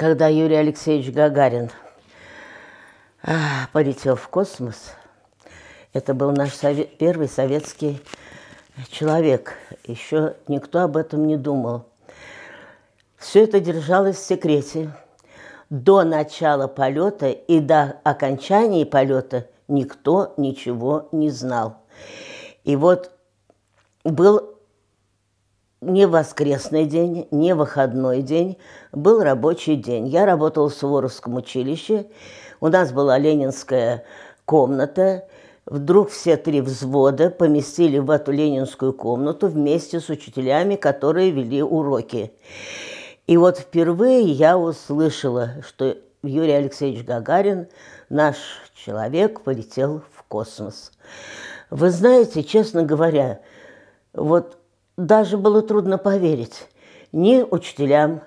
когда Юрий Алексеевич Гагарин а, полетел в космос, это был наш совет, первый советский человек. Еще никто об этом не думал. Все это держалось в секрете. До начала полета и до окончания полета никто ничего не знал. И вот был не воскресный день, не выходной день, был рабочий день. Я работала в Суворовском училище, у нас была ленинская комната. Вдруг все три взвода поместили в эту ленинскую комнату вместе с учителями, которые вели уроки. И вот впервые я услышала, что Юрий Алексеевич Гагарин, наш человек, полетел в космос. Вы знаете, честно говоря, вот даже было трудно поверить ни учителям,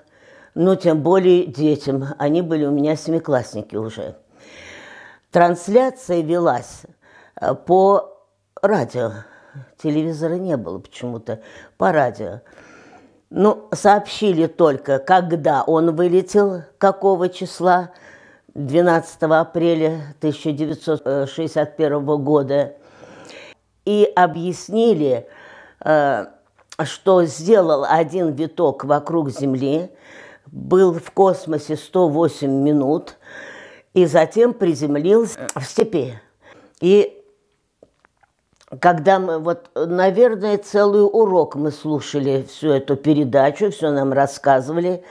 но тем более детям. Они были у меня семиклассники уже. Трансляция велась э, по радио. Телевизора не было почему-то, по радио. Ну, сообщили только, когда он вылетел, какого числа, 12 апреля 1961 года, и объяснили, э, что сделал один виток вокруг Земли, был в космосе 108 минут и затем приземлился в степи. И когда мы, вот, наверное, целый урок мы слушали всю эту передачу, все нам рассказывали,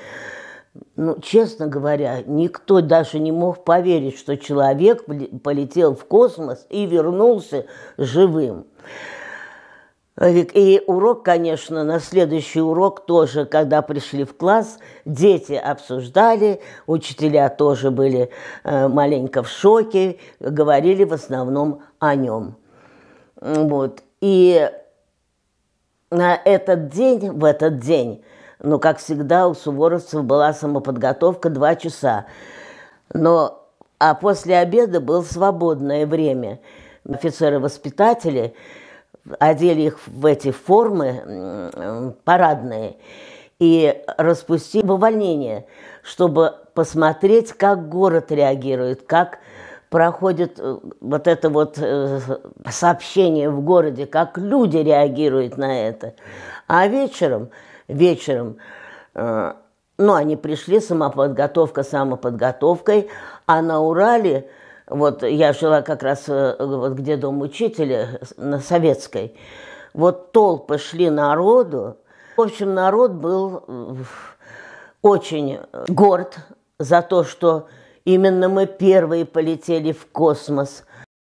ну, честно говоря, никто даже не мог поверить, что человек полетел в космос и вернулся живым. А и урок, конечно, на следующий урок тоже, когда пришли в класс, дети обсуждали, учителя тоже были э, маленько в шоке, говорили в основном о нем. Вот. И на этот день, в этот день, ну, как всегда, у суворовцев была самоподготовка два часа. Но, а после обеда было свободное время. Офицеры-воспитатели – одели их в эти формы парадные и распустили в увольнение, чтобы посмотреть, как город реагирует, как проходит э, вот это вот э, сообщение в городе, как люди реагируют на это. А вечером, вечером, э, ну, они пришли, самоподготовка самоподготовкой, а на Урале – вот я жила как раз э, вот где дом учителя, э, на Советской. Вот толпы шли народу. В общем, народ был э, очень горд за то, что именно мы первые полетели в космос –